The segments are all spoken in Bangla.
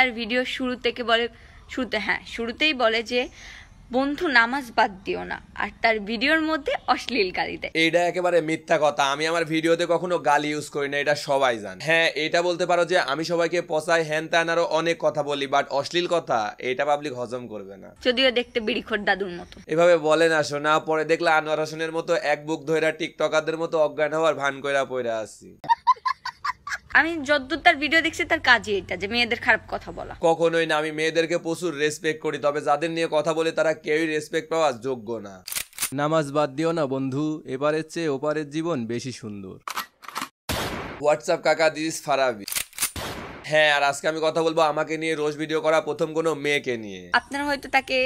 তার ভিডিও শুরু থেকে বলে শুরুতে হ্যাঁ শুরুতেই বলে যে বন্ধু নামাজ বাদ দিও না আর তার ভিডিওর মধ্যে অশ্লীল গালি দেয় এটা একেবারে মিথ্যা কথা আমি আমার ভিডিওতে কখনো গালি ইউজ করি না এটা সবাই জান হ্যাঁ এটা বলতে পারো যে আমি সবাইকে পচাই হ্যান ত্যান আরো অনেক কথা বলি বাট অশ্লীল কথা এটা পাবলিক হজম করবে না যদিও দেখতে বিড়িখোর দাদুর মতো এভাবে বলে না শোনা পরে দেখলে আনোয়ার হোসেনের মতো এক বুক ধইরা টিকটকারদের মতো অজ্ঞান হওয়ার ভান কইরা পইরা আছি আমি যদ্দূর তার ভিডিও দেখছি তার কাজই এটা যে মেয়েদের খারাপ কথা বলা কখনোই না আমি মেয়েদেরকে প্রচুর রেসপেক্ট করি তবে যাদের নিয়ে কথা বলে তারা কেউই রেসপেক্ট পাওয়ার যোগ্য না নামাজ বাদ দিও না বন্ধু এবারের চেয়ে ওপারের জীবন বেশি সুন্দর হোয়াটসঅ্যাপ কাকা দিস ফারাবি হ্যাঁ আর আজকে আমি কথা বলবো আমাকে নিয়ে রোজ ভিডিও করা প্রথম কোনো মেয়েকে নিয়ে আপনারা হয়তো তাকে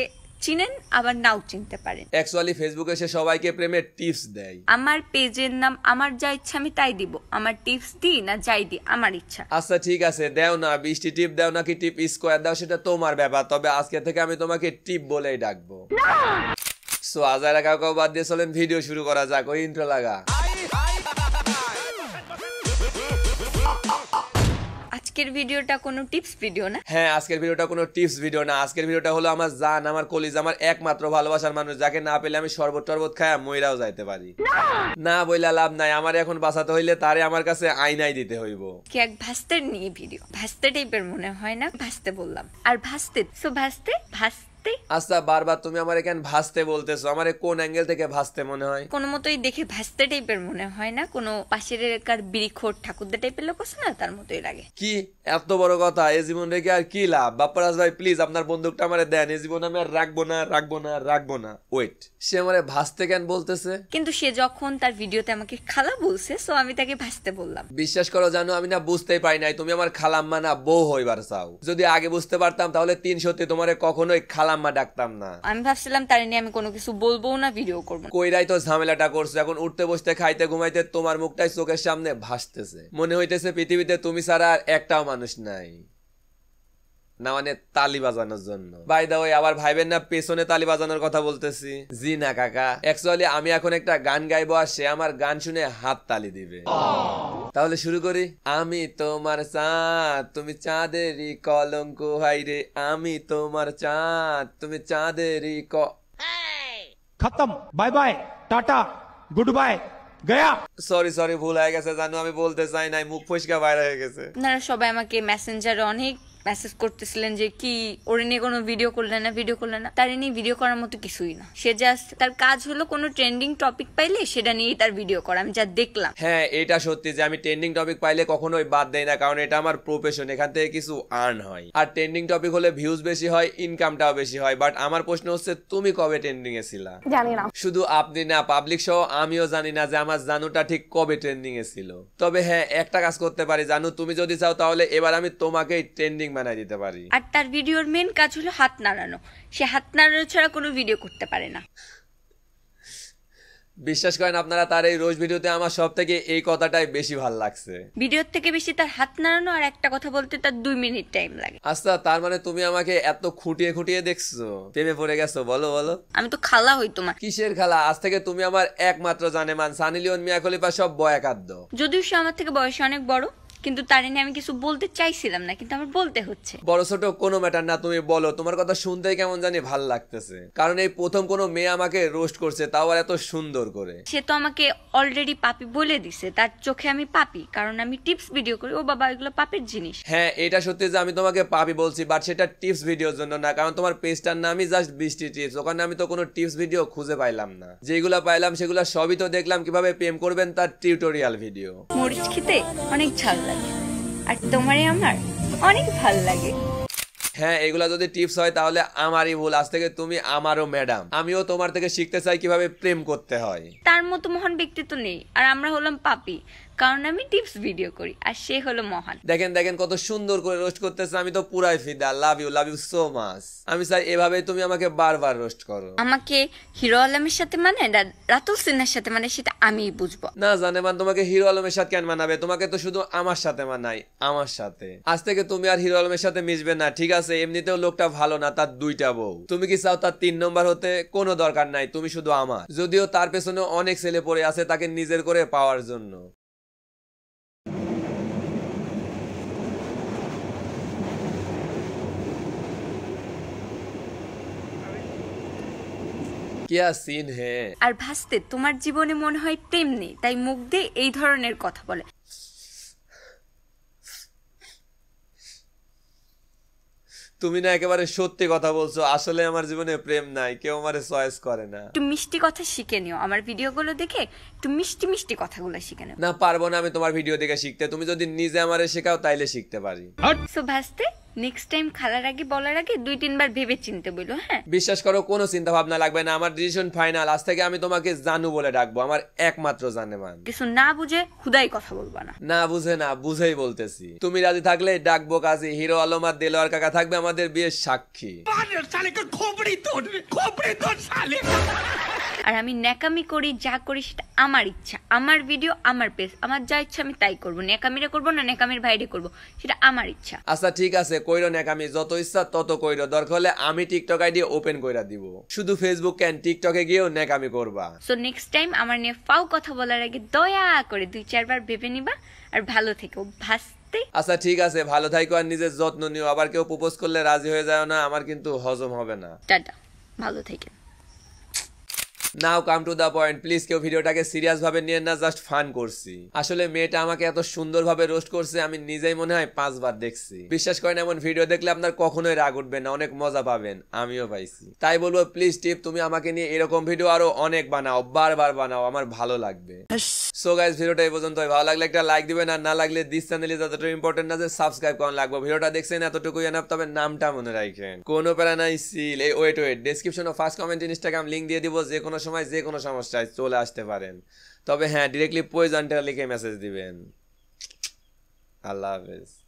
চিনেন আবার নাও চিনতে পারেন অ্যাকচুয়ালি ফেসবুকে সে সবাইকে প্রেমের টিপস দেয় আমার পেজের নাম আমার যা ইচ্ছা আমি তাই দিব আমার টিপস দি না যাই দি আমার ইচ্ছা আচ্ছা ঠিক আছে দেও না বৃষ্টি টিপ দেও নাকি টিপ স্কোয়ার দাও সেটা তোমার ব্যাপার তবে আজকে থেকে আমি তোমাকে টিপ বলেই ডাকবো সো আজ আজারা কাউকে বাদ দিয়ে চলেন ভিডিও শুরু করা যাক ওই ইন্ট্রো লাগা আজকের ভিডিওটা কোনো টিপস ভিডিও না হ্যাঁ আজকের ভিডিওটা কোনো টিপস ভিডিও না আজকের ভিডিওটা হলো আমার জান আমার কলিজ আমার একমাত্র ভালোবাসার মানুষ যাকে না পেলে আমি সর্বত টরবত খায় ময়রাও যাইতে পারি না বইলা লাভ নাই আমার এখন বাঁচাতে হইলে তারে আমার কাছে আইনাই দিতে হইব কি এক ভাস্তের নিয়ে ভিডিও ভাস্তে টাইপের মনে হয় না ভাস্তে বললাম আর ভাস্তে সো ভাস্তে ভাস্তে আস্তা বারবার তুমি আমার এখানে ভাসতে বলতেছো আমার কোন অ্যাঙ্গেল থেকে ভাসতে মনে হয় কোনো মতোই দেখে ভাসতে টাইপের মনে হয় না কোনো পাশের এলাকার বিরিখোর ঠাকুরদা টাইপের লোক আছে না তার মতোই লাগে কি এত বড় কথা এ জীবন রেখে আর কি লাভ বাপ্পারাজ ভাই প্লিজ আপনার বন্দুকটা আমারে দেন এ জীবন আমি আর রাখবো না রাখবো না রাখবো না ওয়েট সে আমারে ভাসতে কেন বলতেছে কিন্তু সে যখন তার ভিডিওতে আমাকে খালা বলছে সো আমি তাকে ভাসতে বললাম বিশ্বাস করো জানো আমি না বুঝতেই পাই নাই তুমি আমার খালাম্মা না বউ হইবার চাও যদি আগে বুঝতে পারতাম তাহলে তিন সত্যি তোমারে কখনোই খালাম্মা রাখতাম না আমি ভাবছিলাম তার নিয়ে আমি কোনো কিছু বলবো না ভিডিও করবো কইরাই তো ঝামেলাটা করছো এখন উঠতে বসতে খাইতে ঘুমাইতে তোমার মুখটাই চোখের সামনে ভাসতেছে মনে হইতেছে পৃথিবীতে তুমি ছাড়া আর একটাও মানুষ নাই না মানে তালি বাজানোর জন্য বাই দা ওই আবার ভাইবেন না পেছনে তালি বাজানোর কথা বলতেছি জি না কাকা অ্যাকচুয়ালি আমি এখন একটা গান গাইবো আর সে আমার গান শুনে হাত তালি দিবে তাহলে শুরু করি আমি তোমার চাঁদ তুমি চাঁদেরই কলঙ্ক আমি তোমার চাঁদ তুমি চাঁদেরই ক খতম bye bye tata good bye গয়া সরি সরি ভুল হয়ে গেছে জানো আমি বলতে চাই নাই মুখ ফসকা বাইরে হয়ে গেছে না সবাই আমাকে মেসেঞ্জার অনেক মেসেজ করতেছিলেন যে কি ওর নিয়ে কোনো ভিডিও করলে না ভিডিও করলে না তার নিয়ে ভিডিও করার মতো কিছুই না সে জাস্ট তার কাজ হলো কোনো ট্রেন্ডিং টপিক পাইলে সেটা নিয়ে তার ভিডিও করা আমি যা দেখলাম হ্যাঁ এটা সত্যি যে আমি ট্রেন্ডিং টপিক পাইলে কখনোই বাদ দেই না কারণ এটা আমার প্রফেশন এখান থেকে কিছু আর্ন হয় আর ট্রেন্ডিং টপিক হলে ভিউজ বেশি হয় ইনকামটাও বেশি হয় বাট আমার প্রশ্ন হচ্ছে তুমি কবে ট্রেন্ডিং এ ছিলা জানি না শুধু আপনি না পাবলিক সহ আমিও জানি না যে আমার জানুটা ঠিক কবে ট্রেন্ডিং এ ছিল তবে হ্যাঁ একটা কাজ করতে পারি জানু তুমি যদি চাও তাহলে এবার আমি তোমাকেই ট্রেন্ডিং বানাই দিতে পারি আর তার ভিডিওর মেন কাজ হলো হাত নাড়ানো সে হাত নাড়ানো ছাড়া কোনো ভিডিও করতে পারে না বিশ্বাস করেন আপনারা তার এই রোজ ভিডিওতে আমার সব থেকে এই কথাটাই বেশি ভাল লাগছে ভিডিওর থেকে বেশি তার হাত নাড়ানো আর একটা কথা বলতে তার দুই মিনিট টাইম লাগে আচ্ছা তার মানে তুমি আমাকে এত খুঁটিয়ে খুঁটিয়ে দেখছো প্রেমে পড়ে গেছো বলো বলো আমি তো খালা হই তোমার কিসের খালা আজ থেকে তুমি আমার একমাত্র জানে মান সানি লিওন মিয়া খলিফা সব বয়াকাদ্য যদিও সে আমার থেকে বয়সে অনেক বড় কিন্তু তারে নিয়ে আমি কিছু বলতে চাইছিলাম না কিন্তু আমার বলতে হচ্ছে বড় ছোট কোনো ম্যাটার না তুমি বলো তোমার কথা শুনতে কেমন জানি ভাল লাগতেছে কারণ এই প্রথম কোনো মেয়ে আমাকে রোস্ট করছে তাও আর এত সুন্দর করে সে তো আমাকে অলরেডি পাপি বলে দিছে তার চোখে আমি পাপি কারণ আমি টিপস ভিডিও করি ও বাবা এগুলো পাপের জিনিস হ্যাঁ এটা সত্যি যে আমি তোমাকে পাপি বলছি বাট সেটা টিপস ভিডিওর জন্য না কারণ তোমার পেজটার নামই জাস্ট বৃষ্টি টিপস ওখানে আমি তো কোনো টিপস ভিডিও খুঁজে পাইলাম না যেগুলো পাইলাম সেগুলো সবই তো দেখলাম কিভাবে প্রেম করবেন তার টিউটোরিয়াল ভিডিও মরিচ খেতে অনেক ঝাল আর তোমারই আমার অনেক ভালো লাগে হ্যাঁ এগুলা যদি টিপস হয় তাহলে আমারই ভুল আজ থেকে তুমি আমারও ম্যাডাম আমিও তোমার থেকে শিখতে চাই কিভাবে প্রেম করতে হয় তার মতো মহান ব্যক্তিত্ব নেই আর আমরা হলাম পাপি কারণ আমি টিপস ভিডিও করি আর সে হলো মহান দেখেন দেখেন কত সুন্দর করে রোস্ট করতেছে আমি তো পুরাই ফিদা love you love you so much আমি চাই এভাবে তুমি আমাকে বারবার রোস্ট করো আমাকে হিরো আলমের সাথে মানে রাতুল সিনহার সাথে মানে সেটা আমিই বুঝবো না জানে জানেমান তোমাকে হিরো আলমের সাথে কেন মানাবে তোমাকে তো শুধু আমার সাথে মানাই আমার সাথে আজ থেকে তুমি আর হিরো আলমের সাথে মিশবে না ঠিক আছে এমনিতেও লোকটা ভালো না তার দুইটা বউ তুমি কি চাও তার তিন নম্বর হতে কোনো দরকার নাই তুমি শুধু আমার যদিও তার পেছনে অনেক ছেলে পড়ে আছে তাকে নিজের করে পাওয়ার জন্য কিয়া সিন হে হ্যাঁ। আর ভাসতে তোমার জীবনে মনে হয় প্রেম নেই তাই মুখ দিয়ে এই ধরনের কথা বলে তুমি না একেবারে সত্যি কথা বলছো আসলে আমার জীবনে প্রেম নাই কেউ আমারে চয়েস করে না একটু মিষ্টি কথা শিখে নিও আমার ভিডিওগুলো দেখে একটু মিষ্টি মিষ্টি কথাগুলো শিখে নিও না পারবো না আমি তোমার ভিডিও দেখে শিখতে তুমি যদি নিজে আমারে শেখাও তাইলে শিখতে পারি সো নেক্সট টাইম খালার আগে বলার আগে দুই তিনবার ভেবে চিনতে বলো হ্যাঁ বিশ্বাস করো কোনো চিন্তা ভাবনা লাগবে না আমার ডিসিশন ফাইনাল আজ থেকে আমি তোমাকে জানু বলে ডাকবো আমার একমাত্র জানে মান কিছু না বুঝে খুদাই কথা বলবো না না বুঝে না বুঝেই বলতেছি তুমি রাজি থাকলে ডাকবো কাজী হিরো আলম আর দেলোয়ার কাকা থাকবে আমাদের বিয়ের সাক্ষী সালে খোপড়ি তোর খোপড়ি তোর সালে আর আমি ন্যাকামি করি যা করি সেটা আমার ইচ্ছা আমার ভিডিও আমার পেজ আমার যা ইচ্ছা আমি তাই করবো ন্যাকামিরে করবো না ন্যাকামির বাইরে করবো সেটা আমার ইচ্ছা আচ্ছা ঠিক আছে কইরো ন্যাকামি যত ইচ্ছা তত কইরো দরকার হলে আমি টিকটক আইডি ওপেন কইরা দিব শুধু ফেসবুক ক্যান টিকটকে গিয়েও ন্যাকামি করবা সো নেক্সট টাইম আমার নিয়ে ফাও কথা বলার আগে দয়া করে দুই চারবার ভেবে নিবা আর ভালো থেকো ভাস আচ্ছা ঠিক আছে ভালো থাকো আর নিজের যত্ন নিও আবার কেউ প্রপোজ করলে রাজি হয়ে যায় না আমার কিন্তু হজম হবে না টাটা ভালো থেকে now come to the point please কেউ ভিডিওটাকে সিরিয়াস ভাবে নিয়ে না জাস্ট ফান করছি আসলে মেয়েটা আমাকে এত সুন্দরভাবে রোস্ট করছে আমি নিজেই মনে হয় পাঁচবার দেখছি বিশ্বাস করেন এমন ভিডিও দেখলে আপনার কখনোই রাগ উঠবে না অনেক মজা পাবেন আমিও পাইছি তাই বলবো প্লিজ টিপ তুমি আমাকে নিয়ে এরকম ভিডিও আরো অনেক বানাও বারবার বানাও আমার ভালো লাগবে সো গাইজ ভিডিওটা এই পর্যন্ত ভালো লাগলে একটা লাইক দিবেন আর না লাগলে দিস চ্যানেলে যতটুকু ইম্পর্টেন্ট না যে সাবস্ক্রাইব করান লাগবে ভিডিওটা দেখছেন এতটুকু এনাফ তবে নামটা মনে রাখেন কোনো প্যারা নাই সিল এই ওয়েট ওয়েট ডেসক্রিপশন ও ফার্স্ট কমেন্ট ইনস্টাগ্রাম লিঙ্ক দিয়ে দিব যে কোনো সময় যে কোনো সমস্যায় চলে আসতে পারেন তবে হ্যাঁ ডিরেক্টলি প্রয়োজনটা লিখে মেসেজ দিবেন আল্লাহ হাফেজ